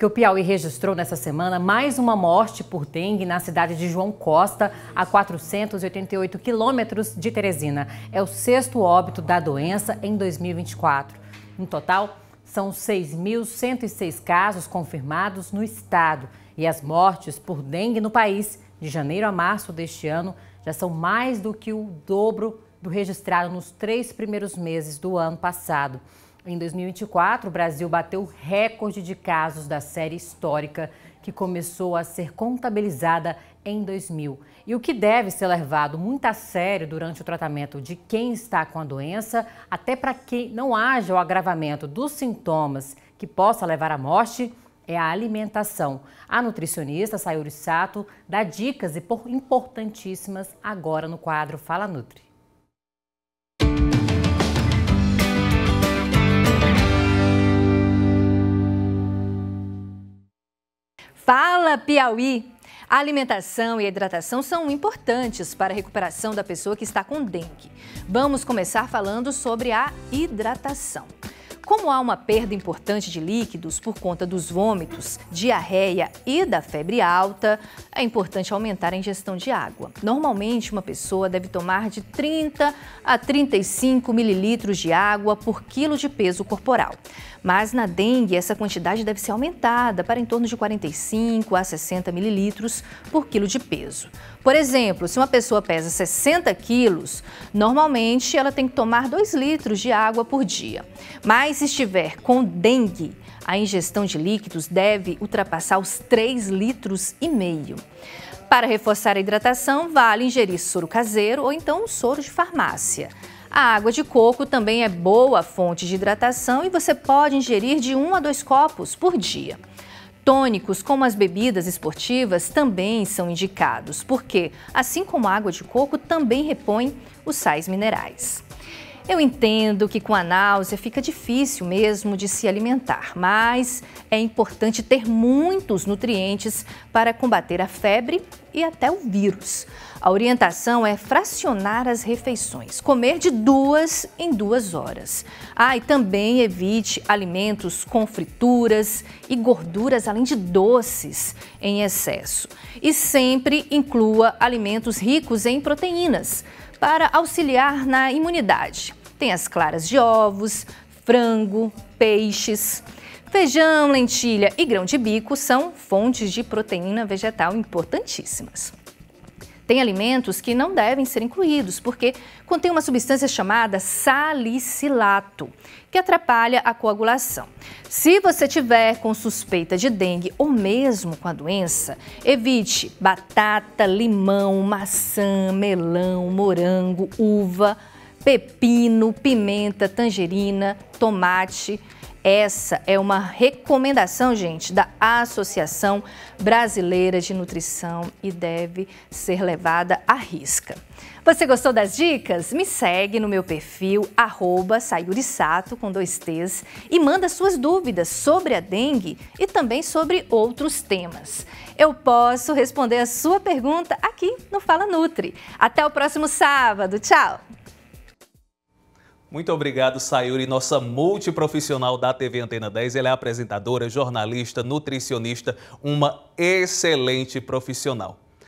Porque o Piauí registrou nessa semana mais uma morte por dengue na cidade de João Costa, a 488 quilômetros de Teresina. É o sexto óbito da doença em 2024. No total, são 6.106 casos confirmados no estado. E as mortes por dengue no país, de janeiro a março deste ano, já são mais do que o dobro do registrado nos três primeiros meses do ano passado. Em 2024, o Brasil bateu recorde de casos da série histórica que começou a ser contabilizada em 2000 e o que deve ser levado muito a sério durante o tratamento de quem está com a doença, até para que não haja o agravamento dos sintomas que possa levar à morte, é a alimentação. A nutricionista Sayuri Sato dá dicas importantíssimas agora no quadro Fala Nutri. Piauí! A alimentação e a hidratação são importantes para a recuperação da pessoa que está com dengue. Vamos começar falando sobre a hidratação. Como há uma perda importante de líquidos por conta dos vômitos, diarreia e da febre alta, é importante aumentar a ingestão de água. Normalmente, uma pessoa deve tomar de 30 a 35 mililitros de água por quilo de peso corporal. Mas na dengue, essa quantidade deve ser aumentada para em torno de 45 a 60 mililitros por quilo de peso. Por exemplo, se uma pessoa pesa 60 quilos, normalmente ela tem que tomar 2 litros de água por dia. Mas mas se estiver com dengue, a ingestão de líquidos deve ultrapassar os 3 litros e meio. Para reforçar a hidratação, vale ingerir soro caseiro ou então soro de farmácia. A água de coco também é boa fonte de hidratação e você pode ingerir de 1 um a 2 copos por dia. Tônicos, como as bebidas esportivas, também são indicados, porque, assim como a água de coco, também repõe os sais minerais. Eu entendo que com a náusea fica difícil mesmo de se alimentar, mas é importante ter muitos nutrientes para combater a febre e até o vírus. A orientação é fracionar as refeições, comer de duas em duas horas. Ah, e também evite alimentos com frituras e gorduras, além de doces, em excesso. E sempre inclua alimentos ricos em proteínas para auxiliar na imunidade. Tem as claras de ovos, frango, peixes. Feijão, lentilha e grão de bico são fontes de proteína vegetal importantíssimas. Tem alimentos que não devem ser incluídos porque contém uma substância chamada salicilato, que atrapalha a coagulação. Se você tiver com suspeita de dengue ou mesmo com a doença, evite batata, limão, maçã, melão, morango, uva, pepino, pimenta, tangerina, tomate. Essa é uma recomendação, gente, da Associação Brasileira de Nutrição e deve ser levada à risca. Você gostou das dicas? Me segue no meu perfil, arroba Sayurisato, com dois T's, e manda suas dúvidas sobre a dengue e também sobre outros temas. Eu posso responder a sua pergunta aqui no Fala Nutri. Até o próximo sábado. Tchau! Muito obrigado, Sayuri, nossa multiprofissional da TV Antena 10. Ela é apresentadora, jornalista, nutricionista, uma excelente profissional.